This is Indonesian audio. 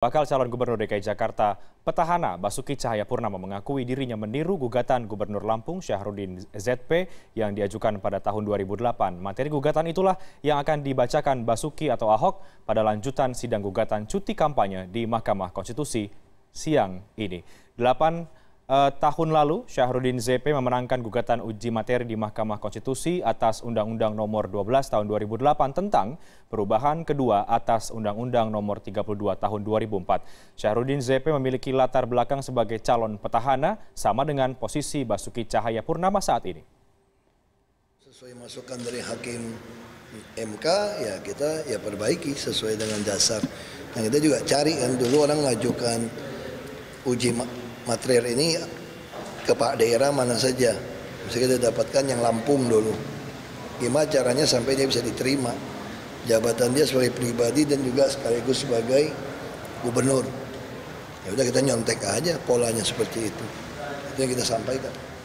Bakal calon Gubernur DKI Jakarta, petahana Basuki Cahayapurnama mengakui dirinya meniru gugatan Gubernur Lampung Syahrudin ZP yang diajukan pada tahun 2008. Materi gugatan itulah yang akan dibacakan Basuki atau Ahok pada lanjutan sidang gugatan cuti kampanye di Mahkamah Konstitusi siang ini. Delapan Uh, tahun lalu Syahrudin ZP memenangkan gugatan uji materi di Mahkamah Konstitusi atas Undang-Undang Nomor 12 Tahun 2008 tentang perubahan kedua atas Undang-Undang Nomor 32 Tahun 2004. Syahrudin ZP memiliki latar belakang sebagai calon petahana sama dengan posisi Basuki Cahaya Purnama saat ini. Sesuai masukan dari hakim MK ya kita ya perbaiki sesuai dengan dasar. Nah kita juga cari kan dulu orang mengajukan uji material ini ke pak daerah mana saja bisa kita dapatkan yang Lampung dulu gimana caranya sampai dia bisa diterima jabatan dia sebagai pribadi dan juga sekaligus sebagai gubernur ya udah kita nyontek aja polanya seperti itu itu yang kita sampaikan